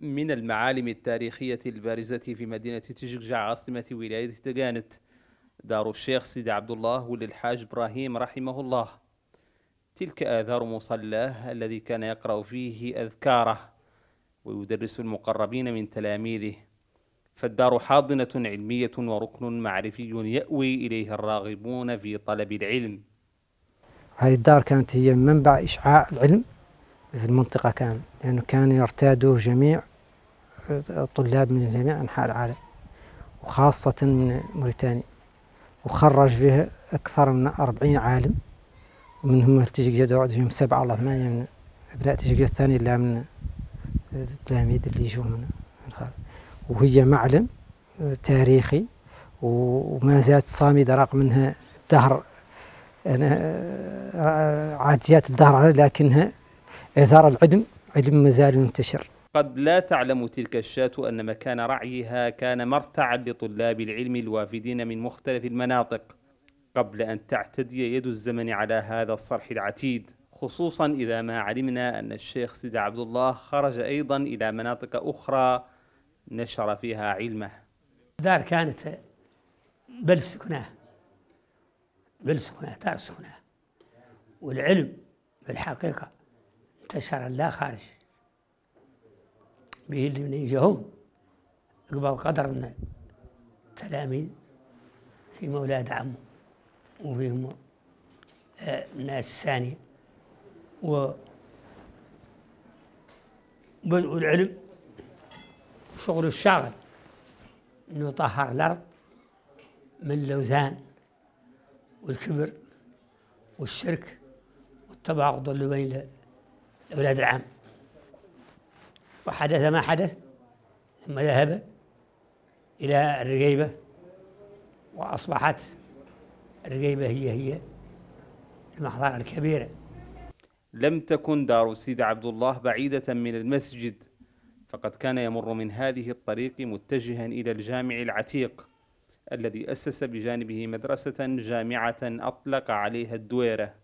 من المعالم التاريخية البارزة في مدينة تشجع عاصمة ولاية تقانت دار الشيخ سيدي عبد الله وللحاج إبراهيم رحمه الله تلك آثار مصلاه الذي كان يقرأ فيه أذكاره ويدرس المقربين من تلاميذه فالدار حاضنة علمية وركن معرفي يأوي إليه الراغبون في طلب العلم هذه الدار كانت هي منبع إشعاع العلم في المنطقة كان لأنه كان يرتاده جميع الطلاب من جميع أنحاء العالم وخاصة من موريتانيا وخرج فيه أكثر من أربعين عالم ومنهم تجيك جد وعد فيهم سبعة ولا ثمانية من أبناء تجيك الثاني إلا من التلاميذ اللي يجوا من الخارج وهي معلم تاريخي وما زالت صامدة رغم أنها أنا آه، عاديات الدهر لكنها إثار العدم علم مازال منتشر قد لا تعلم تلك الشاة أن مكان رعيها كان مرتعا لطلاب العلم الوافدين من مختلف المناطق قبل أن تعتدي يد الزمن على هذا الصرح العتيد خصوصا إذا ما علمنا أن الشيخ سيدي عبد الله خرج أيضا إلى مناطق أخرى نشر فيها علمه دار كانت بل سكناه بل سكناه دار سكناه والعلم في الحقيقة شرعا لا خارج به اللي من يجهون قبل قدر من التلاميذ فيهم أولاد عمه وفيهم الناس آه، الثانية و بدء العلم شغل الشاغل انه طهر الارض من اللوثان والكبر والشرك والتباغض اللي بين الولاد العام وحدث ما حدث ثم ذهب إلى الرقيبة وأصبحت الرقيبة هي هي المحضرة الكبيرة لم تكن دار السيد عبد الله بعيدة من المسجد فقد كان يمر من هذه الطريق متجها إلى الجامع العتيق الذي أسس بجانبه مدرسة جامعة أطلق عليها الدويرة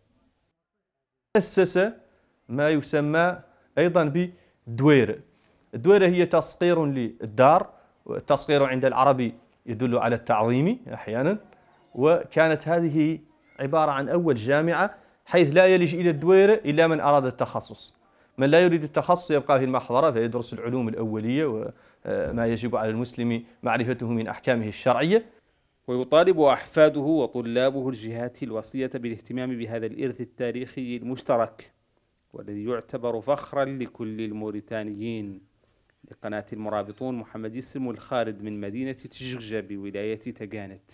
أسس ما يسمى أيضا بدوير الدويرة هي تصغير للدار التصقير عند العربي يدل على التعظيم أحيانا وكانت هذه عبارة عن أول جامعة حيث لا يلج إلى الدويرة إلا من أراد التخصص من لا يريد التخصص يبقى في المحضرة فيدرس العلوم الأولية وما آه، يجب على المسلم معرفته من أحكامه الشرعية ويطالب أحفاده وطلابه الجهات الوصية بالاهتمام بهذا الإرث التاريخي المشترك والذي يعتبر فخرا لكل الموريتانيين لقناة المرابطون محمد يسلم الخالد من مدينة تججة بولاية تجانت